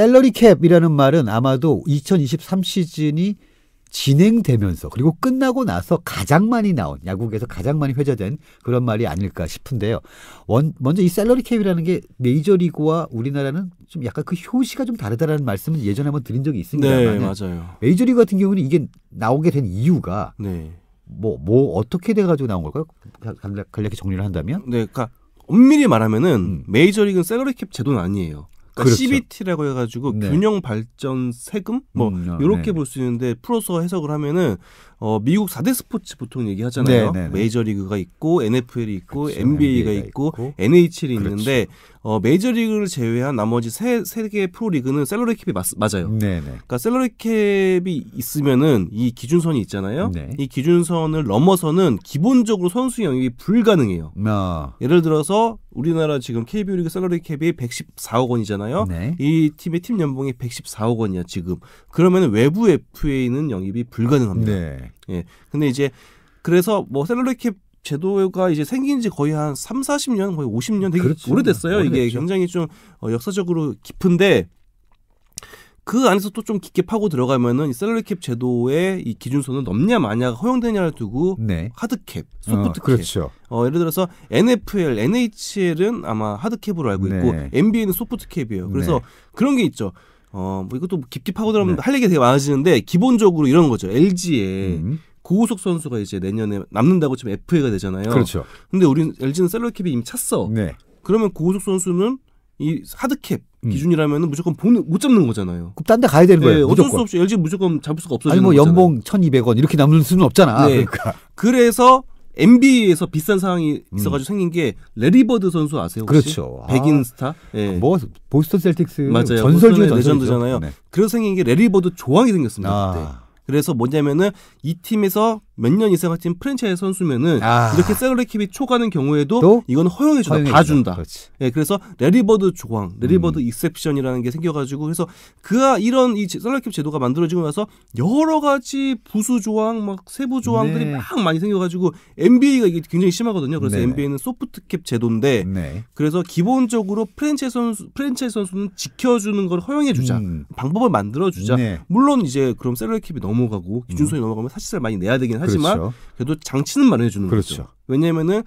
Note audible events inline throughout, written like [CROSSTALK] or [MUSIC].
셀러리 캡이라는 말은 아마도 2023 시즌이 진행되면서 그리고 끝나고 나서 가장 많이 나온 야구계에서 가장 많이 회자된 그런 말이 아닐까 싶은데요. 원, 먼저 이 셀러리 캡이라는 게 메이저리그와 우리나라는 좀 약간 그 효시가 좀 다르다라는 말씀은 예전에 한번 드린 적이 있습니다만 네, 맞아요. 메이저리그 같은 경우는 이게 나오게 된 이유가 네. 뭐, 뭐 어떻게 돼 가지고 나온 걸까요? 간략, 간략히 정리를 한다면? 네, 그러니까 엄밀히 말하면은 음. 메이저리그는 셀러리 캡 제도는 아니에요. 그러니까 그렇죠. CBT라고 해가지고 네. 균형 발전 세금 뭐 음, 이렇게 아, 네. 볼수 있는데 풀어서 해석을 하면은 어, 미국 4대 스포츠 보통 얘기하잖아요. 네네네. 네, 네. 메이저리그가 있고 NFL이 있고 그렇죠. NBA가, NBA가 있고, 있고 NHL이 그렇죠. 있는데 어, 메이저리그를 제외한 나머지 세 세 개의 프로리그는 셀러리 캡이 맞, 맞아요. 네네. 네. 그러니까 셀러리 캡이 있으면은 이 기준선이 있잖아요. 네. 이 기준선을 넘어서는 기본적으로 선수 영입이 불가능해요. 아. 예를 들어서 우리나라 지금 KBO 리그 셀러리 캡이 114억 원이잖아요. 네. 이 팀의 팀 연봉이 114억 원이야 지금. 그러면 외부 FA는 영입이 불가능합니다. 네. 예. 근데 이제 그래서 뭐 셀러리 캡 제도가 이제 생긴 지 거의 한 3, 40년, 거의 50년 되게 그렇지. 오래됐어요. 오래됐죠. 이게 굉장히 좀 어, 역사적으로 깊은데 그 안에서 또 좀 깊게 파고 들어가면은 셀러리캡 제도의 이기준선은 넘냐 마냐가 허용되냐를 두고 네. 하드캡, 아, 소프트캡. 어, 그렇죠. 어, 예를 들어서 NFL, NHL은 아마 하드캡으로 알고 있고 네. NBA는 소프트캡이에요. 그래서 네. 그런 게 있죠. 어, 뭐 이것도 깊게 뭐 파고들면 네. 할 얘기가 되게 많아지는데 기본적으로 이런 거죠. LG에 음. 고우석 선수가 이제 내년에 남는다고 지금 FA가 되잖아요. 그렇죠. 근데 우리는 LG는 셀러캡이 이미 찼어. 네. 그러면 고우석 선수는 이 하드캡 음. 기준이라면 무조건 보는, 못 잡는 거잖아요. 그럼 딴데 가야 되는 네, 거예요. 무조건. 어쩔 수 없이 LG 무조건 잡을 수가 없어지는 거예요. 아니 뭐 연봉 거잖아요. 1200원 이렇게 남는 수는 없잖아. 네. 그러니까. 그래서 NBA에서 비싼 상황이 음. 있어가지고 음. 생긴 게 레리버드 선수 아세요? 혹시? 그렇죠. 아. 백인 아, 스타. 예. 아, 뭐 보스턴 셀틱스 맞아요. 전설 중의 레전드잖아요. 네. 그래서 생긴 게 레리버드 조항이 생겼습니다. 아. 그때. 그래서 뭐냐면은 이 팀에서 몇년 이상 같은 프랜차이즈 선수면은 아. 이렇게 셀러리킵이 초과하는 경우에도 이건 허용해준다, 허준다 봐준다. 예, 네, 그래서 레리버드 조항, 음. 레리버드 음. 익셉션이라는 게 생겨가지고 그래서 그가 이런 이셀리킵 제도가 만들어지고 나서 여러 가지 부수 조항, 막 세부 조항들이 네. 막 많이 생겨가지고 NBA가 이게 굉장히 심하거든요. 그래서 네. NBA는 소프트캡 제도인데 네. 그래서 기본적으로 프랜차이즈 선수, 프랜차이즈 선수는 지켜주는 걸 허용해주자, 음. 방법을 만들어주자. 네. 물론 이제 그럼 셀러리킵이 넘어가고 기준선이 음. 넘어가면 사실상 많이 내야 되긴 하죠. 하지만 그렇죠. 그래도 장치는 마련해 주는 그렇죠. 거죠. 왜냐면은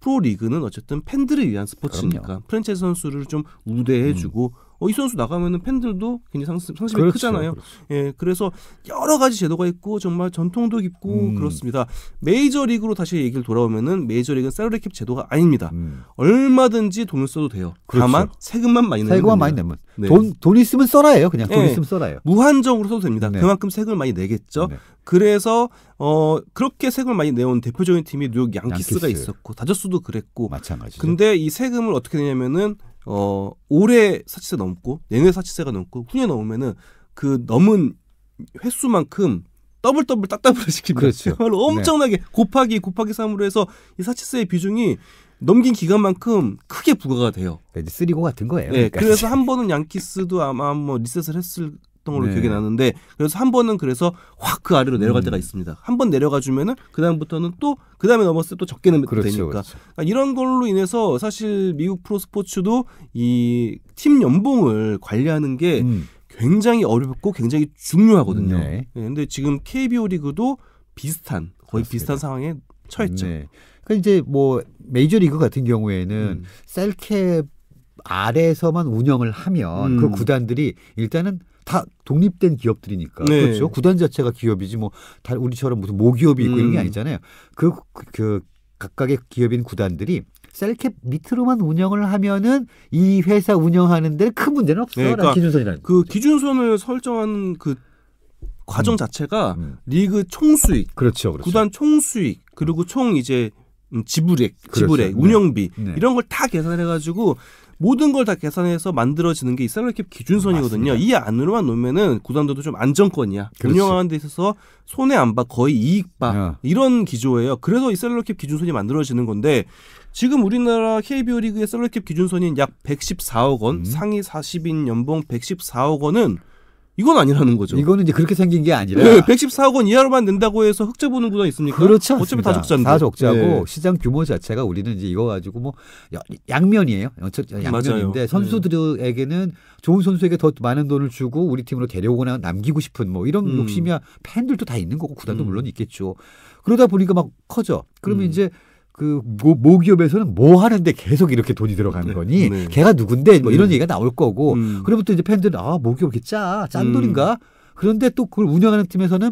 프로 리그는 어쨌든 팬들을 위한 스포츠니까 그럼요. 프랜차이즈 선수를 좀 우대해 주고 음. 어, 이 선수 나가면은 팬들도 굉장히 상습, 상심이 그렇죠, 크잖아요. 그렇죠. 예, 그래서 여러 가지 제도가 있고 정말 전통도 깊고 음. 그렇습니다. 메이저 리그로 다시 얘기를 돌아오면은 메이저 리그는 셀러리 캡 제도가 아닙니다. 음. 얼마든지 돈을 써도 돼요. 그렇죠. 다만 세금만 많이 내면 세금만 많이 내면 네. 돈, 돈 있으면 써라 해요. 그냥 돈 예, 있으면 써라 해요. 무한정으로 써도 됩니다. 네. 그만큼 세금을 많이 내겠죠. 네. 그래서 어 그렇게 세금을 많이 내온 대표적인 팀이 뉴욕 양키스가 양키스. 있었고 다저스도 그랬고 마찬가지 근데 이 세금을 어떻게 내냐면은 어 올해 사치세 넘고 내년 에 사치세가 넘고 후년 넘으면은 그 넘은 횟수만큼 더블 더블 따따블을 시킵니다. 그렇죠. 말로 네. 엄청나게 네. 곱하기 곱하기 3으로 해서 이 사치세의 비중이 넘긴 기간만큼 크게 부과가 돼요. 네, 쓰리고 같은 거예요. 네, 그러니까. 그래서 한 번은 양키스도 아마 뭐 리셋을 했을 했던 걸로 네. 기억이 나는데 그래서 한 번은 그래서 확 그 아래로 내려갈 음. 때가 있습니다. 한 번 내려가 주면은 그 다음부터는 또 그 다음에 넘었을 때 또 적게 넘면 그렇죠, 되니까 그렇죠. 그러니까 이런 걸로 인해서 사실 미국 프로 스포츠도 이 팀 연봉을 관리하는 게 음. 굉장히 어렵고 굉장히 중요하거든요. 네. 네, 근데 지금 KBO 리그도 비슷한 거의 그렇습니다. 비슷한 상황에 처했죠. 네. 그러니까 이제 뭐 메이저 리그 같은 경우에는 음. 셀캡 아래에서만 운영을 하면 그 음. 그 구단들이 일단은 다 독립된 기업들이니까 네. 그렇죠. 구단 자체가 기업이지 뭐다 우리처럼 무슨 모기업이 있고 음. 이런 게 음. 아니잖아요. 그, 그, 그 각각의 기업인 구단들이 셀캡 밑으로만 운영을 하면은 이 회사 운영하는 데 큰 문제는 없어요. 네, 그러니까 기준선이라는 그 거죠. 기준선을 설정한 그 과정 음. 자체가 음. 리그 총수익, 그렇죠, 그렇죠, 구단 총수익 그리고 총 이제 지불액, 음, 지불액, 그렇죠. 네. 운영비 네. 이런 걸 다 계산해 가지고 모든 걸 다 계산해서 만들어지는 게 이 셀러캡 기준선이거든요. 맞습니다. 이 안으로만 놓으면은 구단들도좀 안정권이야. 그렇지. 운영하는 데 있어서 손해 안 봐, 거의 이익 봐. 야. 이런 기조예요. 그래서 이 셀러캡 기준선이 만들어지는 건데 지금 우리나라 KBO 리그의 셀러캡 기준선인 약 114억 원, 음. 상위 40인 연봉 114억 원은 이건 아니라는 거죠. 이거는 이제 그렇게 생긴 게 아니라 네, 114억 원 이하로만 낸다고 해서 흑제 보는 구나 있습니까? 그렇지 않습니다. 다 적자인데. 다 적자고 네. 시장 규모 자체가 우리는 이제 이거 가지고 뭐 양면이에요. 어, 양면인데 선수들에게는 네. 좋은 선수에게 더 많은 돈을 주고 우리 팀으로 데려오거나 남기고 싶은 뭐 이런 음. 욕심이야 팬들도 다 있는 거고 구단도 음. 물론 있겠죠. 그러다 보니까 막 커져. 그러면 음. 이제 그 모, 모, 기업에서는 뭐 하는데 계속 이렇게 돈이 들어가는 네. 거니 네. 걔가 누군데 뭐 이런 음. 얘기가 나올 거고 음. 그러면또 이제 팬들은 아 모기업 이 걔짜 짠돌인가 음. 그런데 또 그걸 운영하는 팀에서는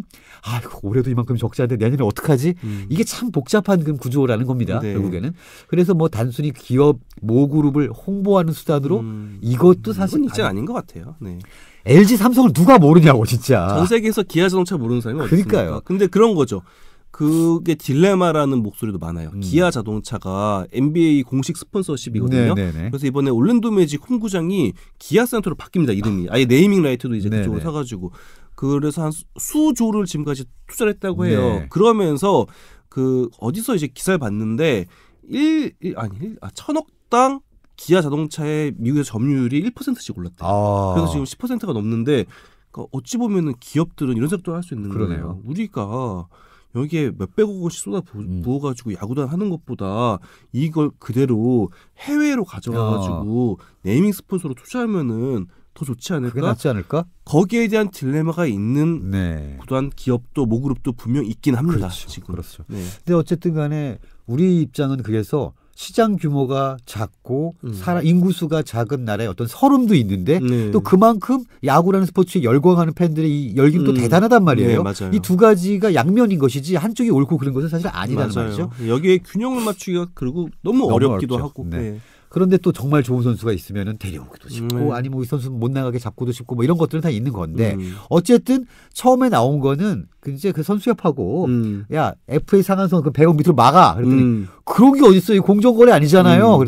아 올해도 이만큼 적자인데 내년에 어떡하지 음. 이게 참 복잡한 그 구조라는 겁니다 네. 결국에는 그래서 뭐 단순히 기업 모 그룹을 홍보하는 수단으로 음. 이것도 사실 이건 아닌 것 같아요 네. LG 삼성을 누가 모르냐고 진짜 전 세계에서 기아 자동차 모르는 사람이 그러니까요 어니까 근데 그런 거죠 그게 딜레마라는 목소리도 많아요. 음. 기아 자동차가 NBA 공식 스폰서십이거든요. 네네네. 네, 네. 그래서 이번에 올랜도 매직 홈구장이 기아 센터로 바뀝니다. 이름이 아. 아예 네이밍 라이트도 이제 네 그쪽으로 네. 사가지고 그래서 한 수조를 지금까지 투자를 했다고 해요. 네. 그러면서 그 어디서 이제 기사를 봤는데 일, 일 아니 일, 아, 천억당 기아 자동차의 미국의 점유율이 1%씩 올랐대요. 아. 그래서 지금 10%가 넘는데 그 어찌 보면은 기업들은 이런 생각도 할 수 있는 거예요. 우리가 여기에 몇백억 원씩 쏟아 음. 부어가지고 음. 야구단 하는 것보다 이걸 그대로 해외로 가져가가지고 어. 네이밍 스폰서로 투자하면은 더 좋지 않을까? 낫지 않을까? 거기에 대한 딜레마가 있는 네. 구단 기업도 모그룹도 분명 있긴 합니다. 그렇죠, 지금. 그렇죠. 네. 근데 어쨌든 간에 우리 입장은 그래서 시장 규모가 작고 음. 사람 인구수가 작은 나라의 어떤 서름도 있는데 네. 또 그만큼 야구라는 스포츠에 열광하는 팬들의 이 열김도 음. 대단하단 말이에요. 네, 이두 가지가 양면인 것이지 한쪽이 옳고 그런 것은 사실 아니라는 맞아요. 말이죠. 여기에 균형을 맞추기가 그리고 너무, 너무 어렵기도 어렵죠. 하고. 네. 네. 그런데 또 정말 좋은 선수가 있으면은 데려오기도 음, 쉽고 음. 아니면 뭐이 선수 못 나가게 잡고도 쉽고 뭐 이런 것들은 다 있는 건데 음. 어쨌든 처음에 나온 거는 그 이제 그 선수협하고 음. 야 FA 상한선 그 100억 밑으로 막아 그랬더니 음. 그런 게 어딨어 이 공정거래 아니잖아요. 음.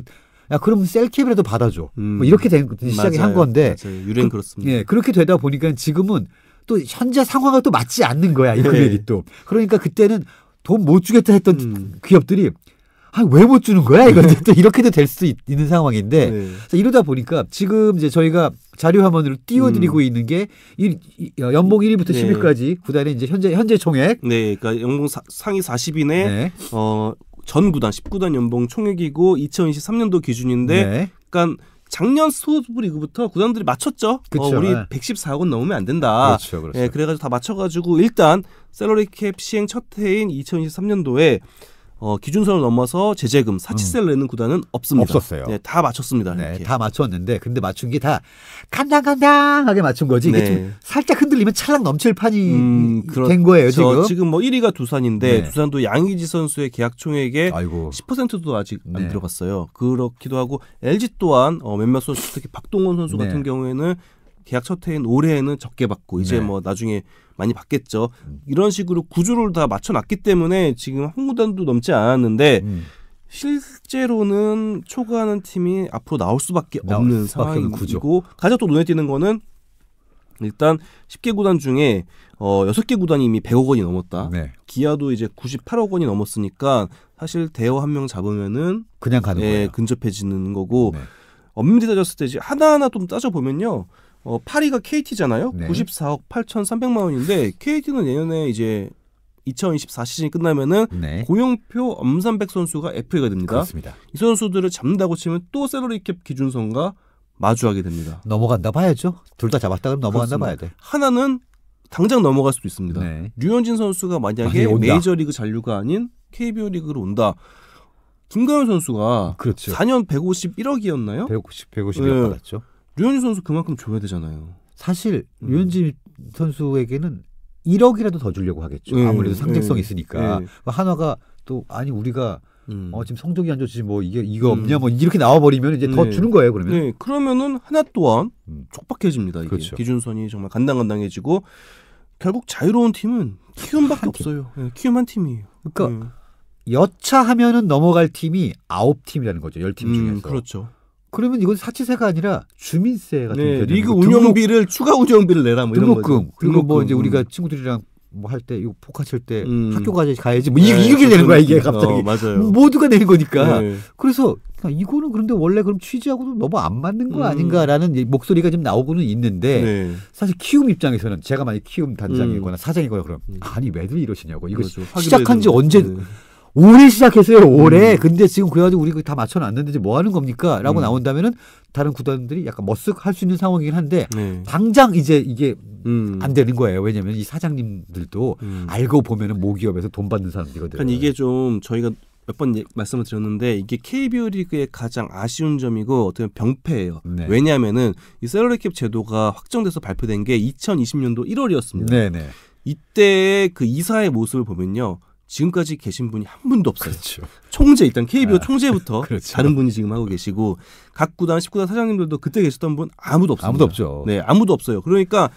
야 그럼 셀캡이라도 받아줘. 뭐 이렇게 된 그 시작이 맞아요. 한 건데 유행 그, 렇습니다 예, 그렇게 되다 보니까 지금은 또 현재 상황과 또 맞지 않는 거야 이 네. 금액이 네. 또 그러니까 그때는 돈 못 주겠다 했던 기업들이 아왜 못 주는 거야 이거 네. 또 이렇게도 될 수 있는 상황인데 네. 이러다 보니까 지금 이제 저희가 자료 화면으로 띄워드리고 음. 있는 게 일, 연봉 1위부터 네. 10위까지 구단의 이제 현재 현재 총액 네 그러니까 연봉 사, 상위 4 0인의 네. 어전 구단 19단 연봉 총액이고 2023년도 기준인데 네. 그러니까 작년 수호브리그부터 구단들이 맞췄죠. 어, 그쵸, 어, 우리 114억 은 넘으면 안 된다. 그렇죠, 그렇죠. 예, 그래가지고 다 맞춰가지고 일단 셀러리캡 시행 첫 해인 2023년도에 어, 기준선을 넘어서 제재금 사치세를 음. 내는 구단은 없습니다. 없었어요. 네, 다 맞췄습니다. 네, 다 맞췄는데 근데 맞춘 게 다 간당간당하게 맞춘 거지. 이게 네. 좀 살짝 흔들리면 찰랑 넘칠 판이 음, 그렇, 된 거예요 지금. 지금 뭐 1위가 두산인데 네. 두산도 양의지 선수의 계약 총액에 아이고. 10%도 아직 안 네. 들어갔어요. 그렇기도 하고 LG 또한 어, 몇몇 선수 특히 박동원 선수 네. 같은 경우에는 계약 첫 해인 올해에는 적게 받고 이제 뭐 나중에 많이 받겠죠. 음. 이런 식으로 구조를 다 맞춰놨기 때문에 지금 한 구단도 넘지 않았는데 음. 실제로는 초과하는 팀이 앞으로 나올 수밖에 나올 없는 상황이고 가장 또 눈에 띄는 거는 일단 10개 구단 중에 어 6개 구단이 이미 100억 원이 넘었다. 네. 기아도 이제 98억 원이 넘었으니까 사실 대여 한 명 잡으면은 그냥 가는 예, 거예요. 근접해지는 거고 네. 엄밀히 따졌을 때 이제 하나하나 좀 따져 보면요. 어, 8위가 KT잖아요. 네. 94억 8,300만 원인데 KT는 내년에 이제 2024 시즌이 끝나면은 네. 고영표, 엄산백 선수가 FA가 됩니다. 그렇습니다. 이 선수들을 잡는다고 치면 또 셀러리캡 기준선과 마주하게 됩니다. 넘어간다 봐야죠. 둘 다 잡았다 그러 넘어간다 그렇습니다. 봐야 돼. 하나는 당장 넘어갈 수도 있습니다. 네. 류현진 선수가 만약에 메이저리그 잔류가 아닌 KBO 리그로 온다. 김가현 선수가 그렇죠. 4년 151억이었나요? 150, 150억 네. 받았죠. 류현진 선수 그만큼 줘야 되잖아요. 사실 음. 류현진 선수에게는 1억이라도 더 주려고 하겠죠. 네, 아무래도 예, 상징성이 네, 예, 있으니까 네. 한화가 또 아니 우리가 음. 어, 지금 성적이 안 좋지 뭐 이게 이거 음. 없냐 음. 뭐 이렇게 나와 버리면 이제 더 네. 주는 거예요 그러면. 네, 그러면은 하나 또한 음. 촉박해집니다. 이게 그렇죠. 기준선이 정말 간당간당해지고 결국 자유로운 팀은 키움밖에 없어요. 네, 키움 한 팀이에요. 그러니까 네. 여차하면은 넘어갈 팀이 아홉 팀이라는 거죠. 열팀 음, 중에서. 그렇죠. 그러면 이건 사치세가 아니라 주민세 같은 네, 개념. 리그 운영비를 등록, 추가 운영비를 내라 뭐 이런 등록금, 거죠. 그리고 뭐 등록금. 뭐 이제 우리가 음. 친구들이랑 뭐 할 때 이거 포카 칠때 음. 학교 가야지 가야지 뭐 네, 이게 되는 거야 이게 그렇죠. 갑자기. 어, 맞아요. 뭐 모두가 내는 거니까. 네. 그래서 그러니까 이거는 그런데 원래 그럼 취지하고도 너무 안 맞는 거 음. 아닌가라는 목소리가 좀 나오고는 있는데 네. 사실 키움 입장에서는 제가 만약 키움 단장이거나 음. 사장이거나 그럼 음. 아니 왜들 이러시냐고 이거 그렇죠. 시작한 지 언제 올해 시작했어요. 올해. 음. 근데 지금 그래가지고 우리 다 맞춰놨는데 이제 뭐 하는 겁니까? 라고 음. 나온다면은 다른 구단들이 약간 머쓱할 수 있는 상황이긴 한데 네. 당장 이제 이게 음. 안 되는 거예요. 왜냐하면 이 사장님들도 음. 알고 보면은 모기업에서 돈 받는 사람들이거든요. 그러니까 이게 좀 저희가 몇 번 말씀을 드렸는데 이게 KBO 리그의 가장 아쉬운 점이고 어떻게 보면 병폐예요. 네. 왜냐하면은 이 셀러리캡 제도가 확정돼서 발표된 게 2020년도 1월이었습니다. 네, 이때그 이사의 모습을 보면요. 지금까지 계신 분이 한 분도 없어요. 그렇죠. 총재 일단 KBO 아, 총재부터 [LAUGHS] 그렇죠. 다른 분이 지금 하고 계시고 각 구단 19단 사장님들도 그때 계셨던 분 아무도 없어요. 아무도 없죠. 네, 아무도 없어요. 그러니까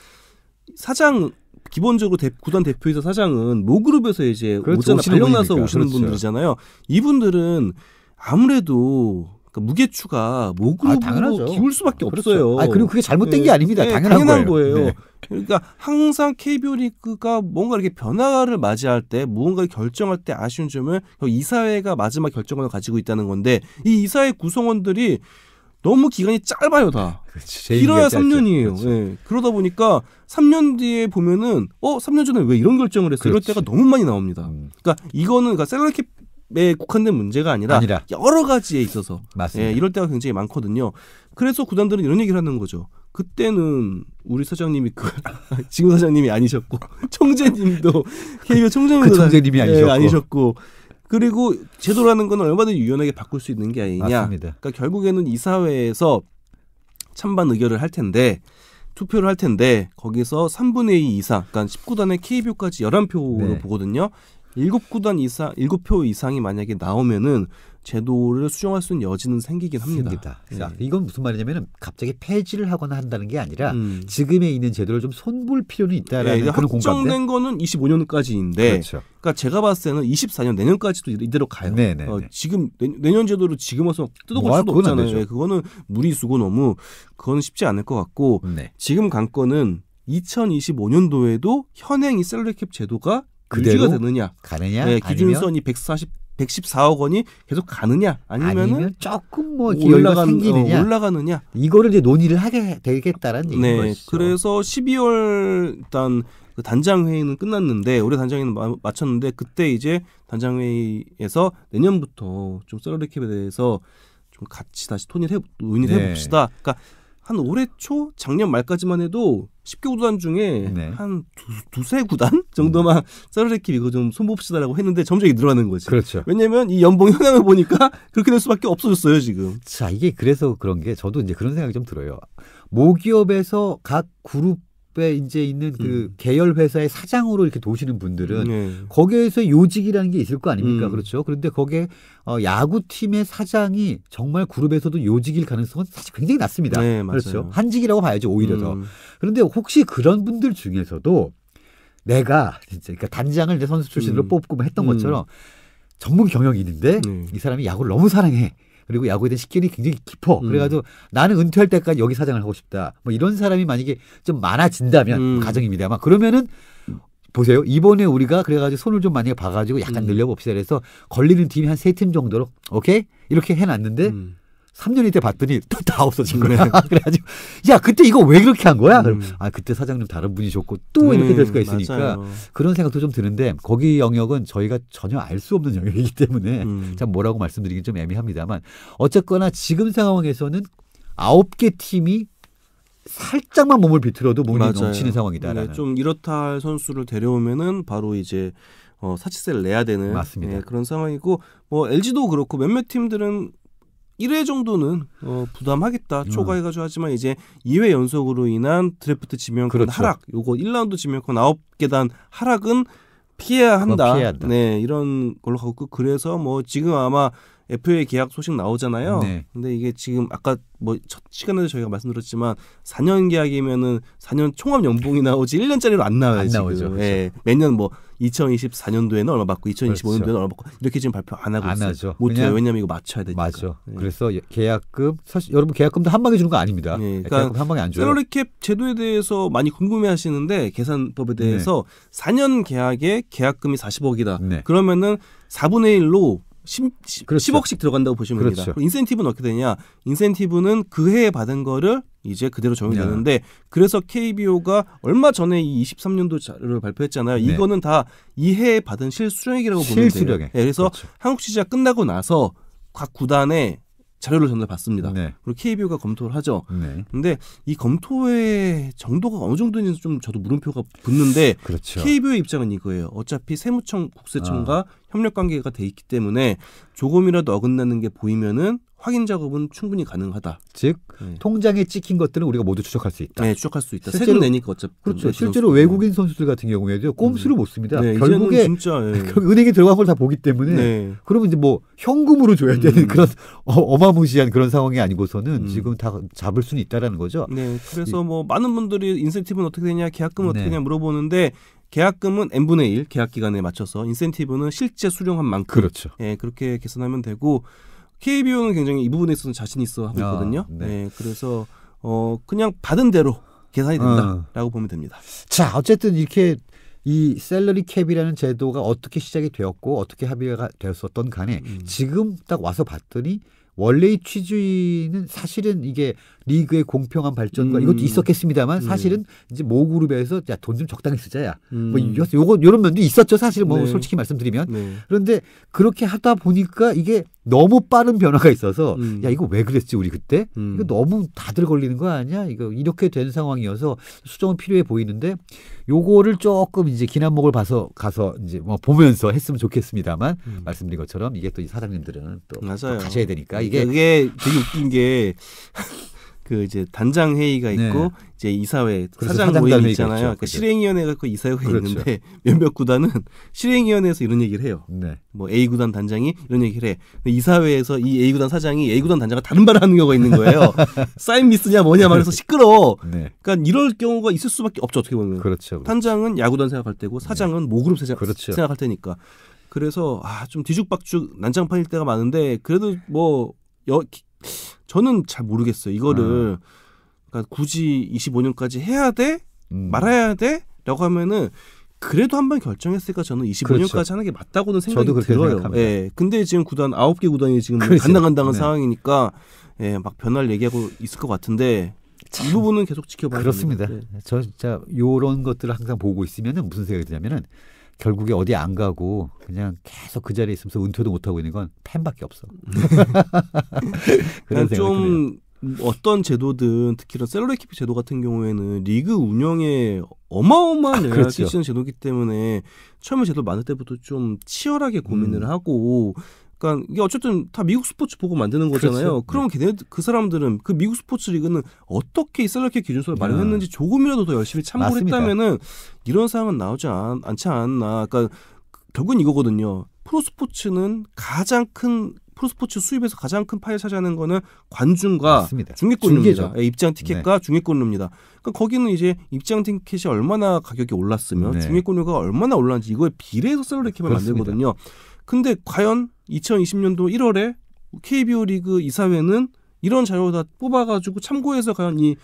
사장 기본적으로 대, 구단 대표이사 사장은 모그룹에서 이제 그렇죠. 오잖아 발령 나서 오시는 그렇죠. 분들이잖아요. 이분들은 아무래도 그 무게추가 목으로 아, 기울 수밖에 그렇죠. 없어요. 아, 그리고 그게 잘못된 네. 게 아닙니다. 네, 당연한, 당연한, 거예요. 거예요. 네. 그러니까 항상 KBO 리그가 뭔가 이렇게 변화를 맞이할 때 무언가를 결정할 때 아쉬운 점은 이사회가 마지막 결정권을 가지고 있다는 건데 이 이사회 구성원들이 너무 기간이 짧아요 다. 그렇지, 길어야 3년이에요. 그 그렇죠. 예. 그러다 보니까 3년 뒤에 보면은 어 3년 전에 왜 이런 결정을 했어? 그렇지. 이럴 때가 너무 많이 나옵니다. 음. 그러니까 이거는 그러니까 셀러리 에 국한된 문제가 아니라, 아니라, 여러 가지에 있어서 맞습니다. 예, 이럴 때가 굉장히 많거든요. 그래서 구단들은 이런 얘기를 하는 거죠. 그때는 우리 사장님이 그 [LAUGHS] 지금 사장님이 아니셨고 청재님도 [LAUGHS] KBO 청재님도 그 청재님이 예, 아니셨고. 예, 아니셨고 그리고 제도라는 건 얼마든지 유연하게 바꿀 수 있는 게 아니냐. 맞습니다. 그러니까 결국에는 이사회에서 찬반 의결을 할 텐데 투표를 할 텐데 거기서 3분의 2 이상, 그러니까 19단의 KBO까지 11표로 네. 보거든요. 일곱 구단 이상 일곱 표 이상이 만약에 나오면은 제도를 수정할 수 있는 여지는 생기긴 합니다. 생긴다. 네. 그러니까 예. 이건 무슨 말이냐면은 갑자기 폐지를 하거나 한다는 게 아니라 음. 지금에 있는 제도를 좀 손볼 필요는 있다라는 네, 그런 공감된 거는 25년까지인데 그렇죠. 그러니까 제가 봤을 때는 24년 내년까지도 이대로 가요. 네네 네, 어, 네. 지금 내년 제도를 지금 와서 뜯어볼 뭐, 수도 없잖아요. 네, 그거는 무리수고 너무 그건 쉽지 않을 것 같고 네. 지금 간 거는 2025년도에도 현행 이 셀렉캡 제도가 유지가 되느냐, 가느냐, 네, 기준선이 140 114억 원이 계속 가느냐 아니면은 아니면 조금 뭐 올라가, 생기느냐 어, 올라가느냐 이거를 이제 논의를 하게 되겠다라는 얘기인 네, 것이죠. 그래서 12월 일단 그 단장 회의는 끝났는데 올해 단장 회의는 마, 쳤는데 그때 이제 단장 회의에서 내년부터 좀 셀러리 캡에 대해서 좀 같이 다시 토의를 해 논의를 네. 해봅시다. 그러니까 한 올해 초 작년 말까지만 해도 10개 구단 중에 네. 한 두, 세 구단 정도만 음. 썰르레킵 이거 좀 손봅시다라고 했는데 점점 이게 늘어나는 거지. 그렇죠. 왜냐면 이 연봉 현황을 보니까 [LAUGHS] 그렇게 될 수밖에 없어졌어요, 지금. 자, 이게 그래서 그런 게 저도 이제 그런 생각이 좀 들어요. 모기업에서 각 그룹 에 이제 있는 그 음. 계열 회사의 사장으로 이렇게 도시는 분들은 네. 거기에서 요직이라는 게 있을 거 아닙니까? 음. 그렇죠. 그런데 거기에 어, 야구팀의 사장이 정말 그룹에서도 요직일 가능성은 사실 굉장히 낮습니다. 네, 그렇죠. 한직이라고 봐야죠, 오히려 더. 음. 그런데 혹시 그런 분들 중에서도 내가 진짜 그러니까 단장을 내 선수 출신으로 음. 뽑고 했던 음. 것처럼 전문 경영인인데 네. 이 사람이 야구를 너무 사랑해. 그리고 야구에 대한 식견이 굉장히 깊어. 음. 그래가지고 나는 은퇴할 때까지 여기 사장을 하고 싶다. 뭐 이런 사람이 만약에 좀 많아진다면 음. 가정입니다 아마 그러면은 보세요. 이번에 우리가 그래가지고 손을 좀 많이 봐가지고 약간 음. 늘려봅시다. 그래서 걸리는 팀이 한 세 팀 정도로 오케이 이렇게 해놨는데. 음. 3년 이때 봤더니 또 다 없어진 거네. 음. [LAUGHS] 그래가지고 야 그때 이거 왜 그렇게 한 거야? 음. 그럼 아 그때 사장님 다른 분이 줬고 또 음, 이렇게 될 수가 음, 있으니까 맞아요. 그런 생각도 좀 드는데 거기 영역은 저희가 전혀 알 수 없는 영역이기 때문에 음. 참 뭐라고 말씀드리긴 좀 애매합니다만 어쨌거나 지금 상황에서는 아홉 개 팀이 살짝만 몸을 비틀어도 몸이 맞아요. 넘치는 상황이다라는. 네, 좀 이렇다 할 선수를 데려오면은 바로 이제 어, 사치세를 내야 되는 네, 그런 상황이고 뭐 LG도 그렇고 몇몇 팀들은 1회 정도는 어, 부담하겠다 음. 초과해가지고 하지만 이제 2회 연속으로 인한 드래프트 지명권 그렇죠. 하락, 요거 1라운드 지명권 9개단 하락은 피해야 한다. 피해야 한다. 네, 이런 걸로 가고 그래서 뭐 지금 아마 FA 계약 소식 나오잖아요. 네. 근데 이게 지금 아까 뭐 첫 시간에도 저희가 말씀드렸지만 4년 계약이면은 4년 총합 연봉이 나오지 1년짜리로 안 나와요. 안 지금. 나오죠. 그렇죠. 예. 네, 매년 뭐 2024년도에는 얼마 받고 2025년도에는 그렇죠. 얼마 받고 이렇게 지금 발표 안 하고 안 있어요. 하죠. 못해요. 왜냐하면 이거 맞춰야 되니까. 맞죠. 네. 예. 그래서 예, 계약금 사실 여러분 계약금도 한 방에 주는 거 아닙니다. 네. 그러니까 계약금 한 방에 안 줘요. 셀러리캡 제도에 대해서 많이 궁금해하시는데 계산법에 네. 대해서 네. 4년 계약에 계약금이 40억이다. 그러면은 4분의 1로 10, 10 그렇죠. 억씩 들어간다고 보시면 그렇죠. 됩니다. 인센티브는 어떻게 되냐? 인센티브는 그 해에 받은 거를 이제 그대로 적용되는데 네. 그래서 KBO가 얼마 전에 이 23년도 자료를 발표했잖아요. 네. 이거는 다 이 해에 받은 실수령액이라고 보면 돼요. 실수령액. 네, 그래서 그렇죠. 한국 시즌 끝나고 나서 각 구단에 자료를 전달 받습니다. 네. 그리고 KBO가 검토를 하죠. 네. 근데 이 검토의 정도가 어느 정도인지 좀 저도 물음표가 붙는데 그렇죠. KBO의 입장은 이거예요. 어차피 세무청, 국세청과 아. 협력 관계가 돼 있기 때문에 조금이라도 어긋나는 게 보이면은 확인 작업은 충분히 가능하다. 즉 네. 통장에 찍힌 것들은 우리가 모두 추적할 수 있다. 네, 추적할 수 있다. 세금 내니까 어차피 그렇죠. 실제로 외국인 선수들 같은 경우에도 꼼수를 음. 못 씁니다. 네, 결국에 진짜, 네. 은행에 들어간 걸 다 보기 때문에 네. 그러면 이제 뭐 현금으로 줘야 되는 음. 그런 [LAUGHS] 어, 마무시한 그런 상황이 아니고서는 음. 지금 다 잡을 수는 있다라는 거죠. 네, 그래서 뭐 많은 분들이 인센티브는 어떻게 되냐, 계약금은 어떻게 네. 되냐 물어보는데 계약금은 n분의 1 계약 기간에 맞춰서 인센티브는 실제 수령한 만큼 그렇죠. 예, 그렇게 계산하면 되고 KBO는 굉장히 이 부분에 있어서 자신 있어 하고 아, 있거든요. 아, 네. 네. 그래서 어 그냥 받은 대로 계산이 된다라고 어. 보면 됩니다. 자, 어쨌든 이렇게 이 셀러리 캡이라는 제도가 어떻게 시작이 되었고 어떻게 합의가 되었었던 간에 음. 지금 딱 와서 봤더니 원래의 취지는 사실은 이게 리그의 공평한 발전과 음. 이것도 있었겠습니다만 음. 사실은 음. 이제 모 그룹에서 야돈 좀 적당히 쓰자야 음. 뭐 요거 요런 면도 있었죠 사실 뭐 네. 솔직히 말씀드리면 네. 그런데 그렇게 하다 보니까 이게 너무 빠른 변화가 있어서 음. 야 이거 왜 그랬지 우리 그때 음. 이거 너무 다들 걸리는 거 아니야 이거 이렇게 된 상황이어서 수정은 필요해 보이는데 요거를 조금 이제 기남목을 봐서 가서 이제 뭐 보면서 했으면 좋겠습니다만 음. 말씀드린 것처럼 이게 또 이 사장님들은 또, 또 가셔야 되니까 이게 그게 되게 웃긴 게그 이제 단장 회의가 네. 있고 네. 이제 이사회 사장 모임 이 있잖아요. 그러니까 그렇죠. 실행위원회 가있고 이사회가 그렇죠. 있는데 몇몇 구단은 실행위원회에서 이런 얘기를 해요. 네. 뭐 A 구단 단장이 이런 얘기를 해. 이사회에서 이 A 구단 사장이 A 구단 단장과 다른 말을 하는 경우가 있는 거예요. [LAUGHS] 사인 미스냐 뭐냐 말해서 시끄러. 네. 그러니까 이럴 경우가 있을 수밖에 없죠 어떻게 보면. 그렇죠. 그렇죠. 단장은 야구단 생각할 때고 사장은 네. 모그룹 세장 그렇죠. 생각할 테니까. 그래서 아 좀 뒤죽박죽 난장판일 때가 많은데 그래도 뭐 여, 저는 잘 모르겠어요. 이거를 음. 그러니까 굳이 25년까지 해야 돼 음. 말아야 돼라고 하면은 그래도 한 번 결정했으니까 저는 25년까지 그렇죠. 하는 게 맞다고는 생각이 들어요. 생각합니다. 예. 근데 지금 구단 아홉 개 구단이 지금 그렇죠. 간당간당한 네. 상황이니까 예, 막 변화를 얘기하고 있을 것 같은데 참. 이 부분은 계속 지켜봐야 그렇습니다. 됩니다. 네. 저 진짜 요런 것들을 항상 보고 있으면은 무슨 생각이 드냐면은 결국에 어디 안 가고 그냥 계속 그 자리에 있으면서 은퇴도 못 하고 있는 건 팬밖에 없어. 음. [LAUGHS] 그런 좀 어떤 제도든 특히 이런 셀러리 키프 제도 같은 경우에는 리그 운영에 어마어마한 아, 영향을 그렇죠. 끼치는 제도기 때문에 처음에 제도 만들 때부터 좀 치열하게 고민을 음. 하고 그러니까 이게 어쨌든 다 미국 스포츠 보고 만드는 그렇죠. 거잖아요. 네. 그러면 걔네 그 사람들은 그 미국 스포츠 리그는 어떻게 이 셀렉트 기준서를 마련했는지 조금이라도 더 열심히 참고를 했다면은 이런 상황은 나오지 않, 않지 않나. 그러니까 결국은 이거거든요. 프로 스포츠는 가장 큰 프로스포츠 수입에서 가장 큰 파일 차지하는 거는 관중과 맞습니다. 중위권입니다. 예, 입장 티켓과 네. 중위권입니다 그러니까 거기는 이제 입장 티켓이 얼마나 가격이 올랐으면 네. 중위권료가 얼마나 올랐는지 이거 비례해서 셀러리 캡을 만들거든요. 근데 과연 2020년도 1월에 KBO 리그 이사회는 이런 자료 다 뽑아가지고 참고해서 과연 이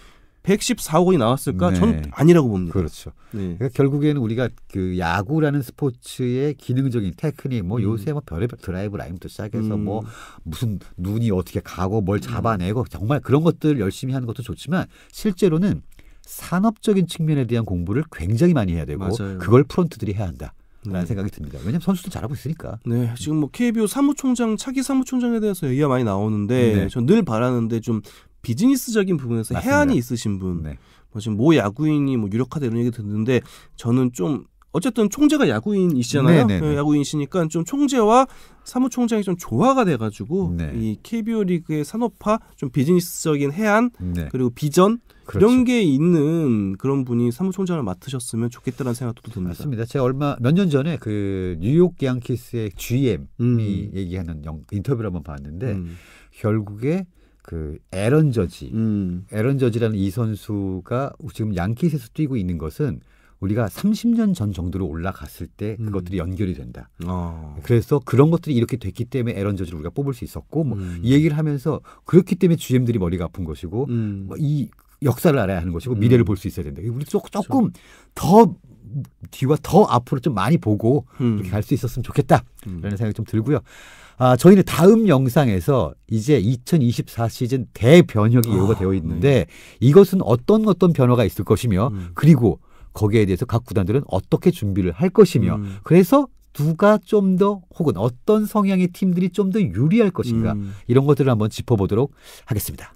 114억 원이 나왔을까? 네. 저는 아니라고 봅니다. 그렇죠. 네. 그러니까 결국에는 우리가 그 야구라는 스포츠의 기능적인 테크닉, 뭐 음. 요새 뭐 별의 드라이브 라인부터 시작해서 음. 뭐 무슨 눈이 어떻게 가고 뭘 음. 잡아내고 정말 그런 것들 열심히 하는 것도 좋지만 실제로는 산업적인 측면에 대한 공부를 굉장히 많이 해야 되고 맞아요. 그걸 프론트들이 해야 한다. 라는 네. 생각이 듭니다. 왜냐하면 선수들 잘하고 있으니까. 네, 지금 뭐 KBO 사무총장 차기 사무총장에 대해서 얘기가 많이 나오는데 네. 전늘 바라는데 좀 비즈니스적인 부분에서 맞습니다. 해안이 있으신 분, 네. 뭐 지금 모 야구인이 뭐 유력하다 이런 얘기 듣는데 저는 좀 어쨌든 총재가 야구인이시잖아요. 네네네. 네, 네. 네, 야구인이시니까 좀 총재와 사무총장이 좀 조화가 돼가지고 네. 이 KBO 리그의 산업화, 좀 비즈니스적인 해안 네. 그리고 비전 그렇죠. 이런 게 있는 그런 분이 사무총장을 맡으셨으면 좋겠다는 생각도 듭니다. 맞습니다. 제가 얼마 몇 년 전에 그 뉴욕 양키스의 GM이 음. 얘기하는 영, 인터뷰를 한번 봤는데 음. 결국에 그 에런 저지, 음. 에런 저지라는 이 선수가 지금 양키스에서 뛰고 있는 것은 우리가 30년 전 정도로 올라갔을 때 음. 그것들이 연결이 된다. 어. 그래서 그런 것들이 이렇게 됐기 때문에 에런 저지를 우리가 뽑을 수 있었고 뭐이 음. 얘기를 하면서 그렇기 때문에 GM들이 머리가 아픈 것이고 음. 뭐이 역사를 알아야 하는 것이고 음. 미래를 볼 수 있어야 된다. 우리 조, 그렇죠. 조금 더 뒤와 더 앞으로 좀 많이 보고 이렇게 갈 수 있었으면 좋겠다. 라는 생각이 좀 들고요. 아, 저희는 다음 영상에서 이제 2024 시즌 대변혁이 아, 예고가 아, 되어 있는데 네. 이것은 어떤 어떤 변화가 있을 것이며 음. 그리고 거기에 대해서 각 구단들은 어떻게 준비를 할 것이며 음. 그래서 누가 좀 더 혹은 어떤 성향의 팀들이 좀 더 유리할 것인가 음. 이런 것들을 한번 짚어보도록 하겠습니다.